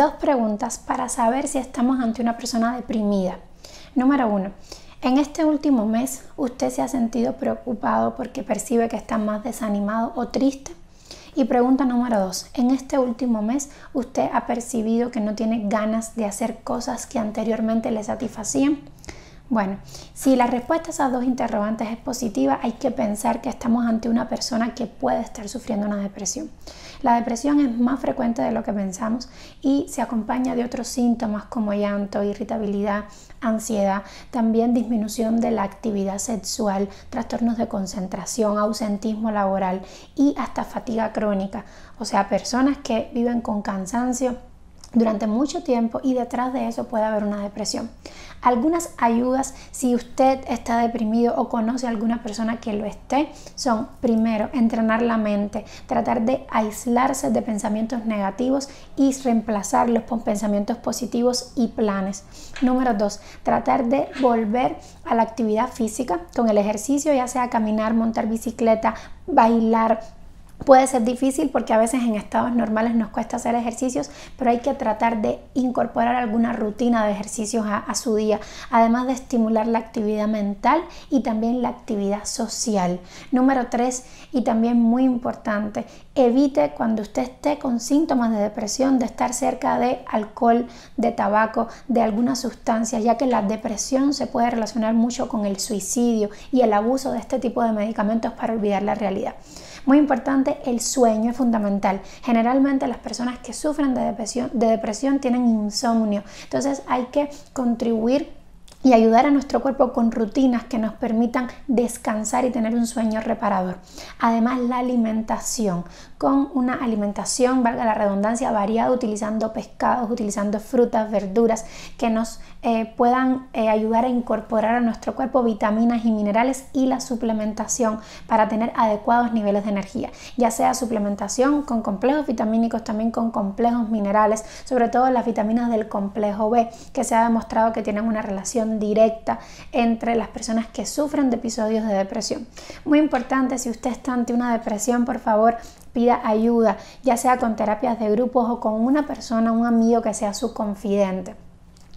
dos preguntas para saber si estamos ante una persona deprimida. Número uno, en este último mes usted se ha sentido preocupado porque percibe que está más desanimado o triste. Y pregunta número dos, en este último mes usted ha percibido que no tiene ganas de hacer cosas que anteriormente le satisfacían. Bueno, si la respuesta a esas dos interrogantes es positiva, hay que pensar que estamos ante una persona que puede estar sufriendo una depresión. La depresión es más frecuente de lo que pensamos y se acompaña de otros síntomas como llanto, irritabilidad, ansiedad, también disminución de la actividad sexual, trastornos de concentración, ausentismo laboral y hasta fatiga crónica. O sea, personas que viven con cansancio durante mucho tiempo y detrás de eso puede haber una depresión. Algunas ayudas si usted está deprimido o conoce a alguna persona que lo esté son primero entrenar la mente, tratar de aislarse de pensamientos negativos y reemplazarlos con pensamientos positivos y planes. Número dos, tratar de volver a la actividad física con el ejercicio, ya sea caminar, montar bicicleta, bailar, Puede ser difícil porque a veces en estados normales nos cuesta hacer ejercicios, pero hay que tratar de incorporar alguna rutina de ejercicios a, su día, además de estimular la actividad mental y también la actividad social. Número tres, y también muy importante, evite cuando usted esté con síntomas de depresión de estar cerca de alcohol, de tabaco, de alguna sustancia, ya que la depresión se puede relacionar mucho con el suicidio y el abuso de este tipo de medicamentos para olvidar la realidad. Muy importante, el sueño es fundamental. Generalmente las personas que sufren de depresión, de depresión tienen insomnio. Entonces hay que contribuir y ayudar a nuestro cuerpo con rutinas que nos permitan descansar y tener un sueño reparador. Además, la alimentación, con una alimentación, valga la redundancia, variada, utilizando pescados, utilizando frutas, verduras, que nos eh, puedan eh, ayudar a incorporar a nuestro cuerpo vitaminas y minerales y la suplementación para tener adecuados niveles de energía, ya sea suplementación con complejos vitamínicos, también con complejos minerales, sobre todo las vitaminas del complejo B, que se ha demostrado que tienen una relación directa entre las personas que sufren de episodios de depresión. Muy importante, si usted está ante una depresión, por favor, pida ayuda, ya sea con terapias de grupos o con una persona, un amigo que sea su confidente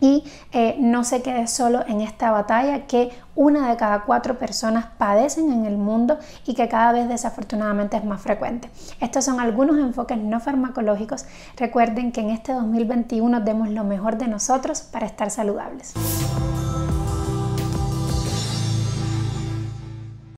y eh, no se quede solo en esta batalla que una de cada cuatro personas padecen en el mundo y que cada vez desafortunadamente es más frecuente. Estos son algunos enfoques no farmacológicos. Recuerden que en este 2021 demos lo mejor de nosotros para estar saludables.